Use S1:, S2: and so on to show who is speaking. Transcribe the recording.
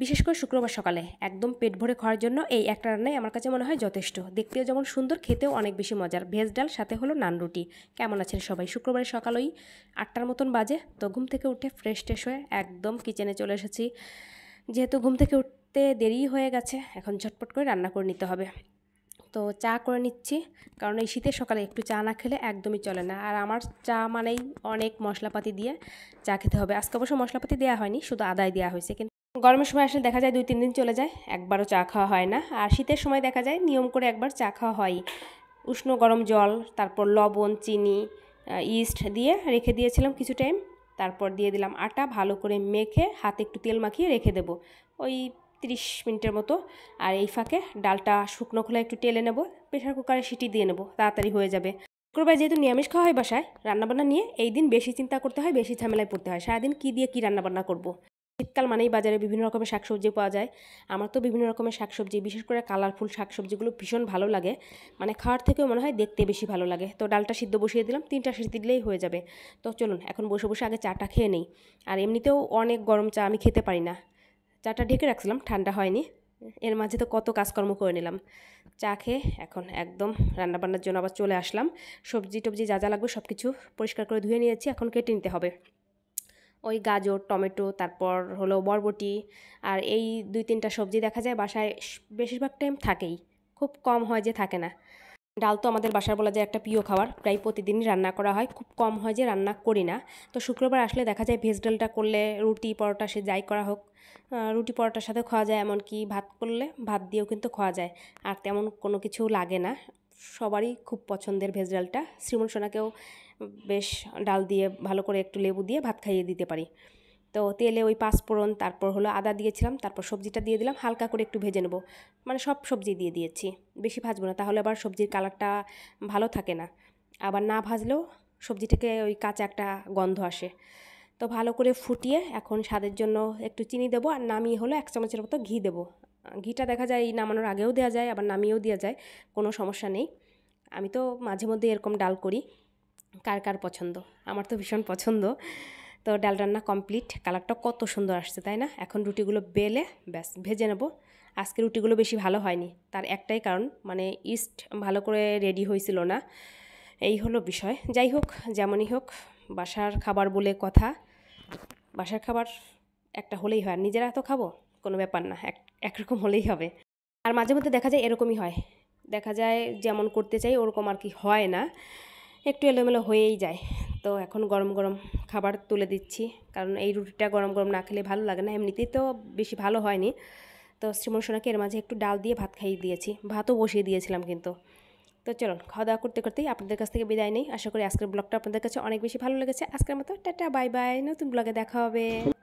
S1: বিশেষ করে শুক্রবার সকালে একদম পেট ভরে খাওয়ার জন্য এই একটা রান্নাই আমার কাছে মনে হয় যথেষ্ট দেখতেও যেমন সুন্দর খেতেও অনেক বেশি মজার ভেজ ডাল সাথে হলো নান রুটি কেমন আছেন সবাই শুক্রবারের সকাল ওই আটটার মতন বাজে তো ঘুম থেকে উঠে ফ্রেশ ট্রেশ হয়ে একদম কিচেনে চলে এসেছি যেহেতু ঘুম থেকে উঠতে দেরি হয়ে গেছে এখন ঝটপট করে রান্না করে নিতে হবে তো চা করে নিচ্ছি কারণ এই শীতের সকালে একটু চা না খেলে একদমই চলে না আর আমার চা মানেই অনেক মশলাপাতি দিয়ে চা খেতে হবে আজকে অবশ্য মশলাপাতি দেওয়া হয়নি শুধু আদায় দেওয়া হয়েছে কিন্তু গরমের সময় আসলে দেখা যায় দুই তিন দিন চলে যায় একবারও চা খাওয়া হয় না আর শীতের সময় দেখা যায় নিয়ম করে একবার চা খাওয়া হয় উষ্ণ গরম জল তারপর লবণ চিনি ইস্ট দিয়ে রেখে দিয়েছিলাম কিছু টাইম তারপর দিয়ে দিলাম আটা ভালো করে মেখে হাতে একটু তেল মাখিয়ে রেখে দেব ওই ত্রিশ মিনিটের মতো আর এই ফাঁকে ডালটা শুকনো খোলা একটু টেলে নেব প্রেশার কুকারে সিটি দিয়ে নেব তাড়াতাড়ি হয়ে যাবে শুক্রবার যেহেতু নিরামিষ খাওয়া হয় বাসায় রান্নাবান্না নিয়ে এই দিন বেশি চিন্তা করতে হয় বেশি ঝামেলায় পড়তে হয় সারাদিন কী দিয়ে কী রান্নাবান্না করব। শীতকাল মানেই বাজারে বিভিন্ন রকমের শাকসবজি পাওয়া যায় আমার তো বিভিন্ন রকমের শাকসবজি বিশেষ করে কালারফুল শাকসবজিগুলো ভীষণ ভালো লাগে মানে খাওয়ার থেকেও মনে হয় দেখতে বেশি ভালো লাগে তো ডালটা সিদ্ধ বসিয়ে দিলাম তিনটা সিদ্ধ দিলেই হয়ে যাবে তো চলুন এখন বসে বসে আগে চাটা খেয়ে নেই আর এমনিতেও অনেক গরম চা আমি খেতে পারি না চাটা ঢেকে রাখছিলাম ঠান্ডা হয়নি এর মাঝে তো কত কাজকর্ম করে নিলাম চা খেয়ে এখন একদম রান্নাবান্নার জন্য আবার চলে আসলাম সবজি টবজি যা যা লাগবে সব কিছু পরিষ্কার করে ধুয়ে নিয়েছি এখন কেটে নিতে হবে ওই গাজর টমেটো তারপর হলো বরবটি আর এই দুই তিনটা সবজি দেখা যায় বাসায় বেশিরভাগ টাইম থাকেই খুব কম হয় যে থাকে না ডাল তো আমাদের বাসার বলা যায় একটা প্রিয় খাবার প্রায় প্রতিদিনই রান্না করা হয় খুব কম হয় যে রান্না করি না তো শুক্রবার আসলে দেখা যায় ভেজ ডালটা করলে রুটি পরোটা সে যাই করা হোক রুটি পরোটার সাথে খাওয়া যায় এমনকি ভাত করলে ভাত দিয়েও কিন্তু খাওয়া যায় আর তেমন কোনো কিছু লাগে না সবারই খুব পছন্দের ভেজ ডালটা শ্রীমন সোনাকেও বেশ ডাল দিয়ে ভালো করে একটু লেবু দিয়ে ভাত খাইয়ে দিতে পারি তো তেলে ওই পাঁচফোড়ন তারপর হলো আদা দিয়েছিলাম তারপর সবজিটা দিয়ে দিলাম হালকা করে একটু ভেজে নেবো মানে সব সবজি দিয়ে দিয়েছি বেশি ভাজবো না তাহলে আবার সবজির কালারটা ভালো থাকে না আবার না ভাজলেও সবজি থেকে ওই কাঁচা একটা গন্ধ আসে তো ভালো করে ফুটিয়ে এখন স্বাদের জন্য একটু চিনি দেবো আর নামিয়ে হলো এক চামচের মতো ঘি দেবো ঘিটা দেখা যায় এই নামানোর আগেও দেওয়া যায় আবার নামিয়েও দেওয়া যায় কোনো সমস্যা নেই আমি তো মাঝে মধ্যে এরকম ডাল করি কার কার পছন্দ আমার তো ভীষণ পছন্দ তো ডাল রান্না কমপ্লিট কালারটা কত সুন্দর আসছে তাই না এখন রুটিগুলো বেলে ব্যাস ভেজে নেব আজকে রুটিগুলো বেশি ভালো হয়নি তার একটাই কারণ মানে ইস্ট ভালো করে রেডি হয়েছিল না এই হলো বিষয় যাই হোক যেমনই হোক বাসার খাবার বলে কথা বাসার খাবার একটা হলেই হয় আর নিজেরা তো খাবো কোনো ব্যাপার না এক একরকম হলেই হবে আর মাঝে মধ্যে দেখা যায় এরকমই হয় দেখা যায় যেমন করতে চাই ওরকম আর কি হয় না একটু এলোমেলো হয়েই যায় তো এখন গরম গরম খাবার তুলে দিচ্ছি কারণ এই রুটিটা গরম গরম না খেলে ভালো লাগে না এমনিতেই তো বেশি ভালো হয়নি তো শ্রীমন সোনাকে এর মাঝে একটু ডাল দিয়ে ভাত খাইয়ে দিয়েছি ভাতও বসিয়ে দিয়েছিলাম কিন্তু তো চলুন খাওয়া দাওয়া করতে করতেই আপনাদের কাছ থেকে বিদায় নেই আশা করি আজকের ব্লগটা আপনাদের কাছে অনেক বেশি ভালো লেগেছে আজকের মতো টাটা বাই বাই নতুন ব্লগে দেখা হবে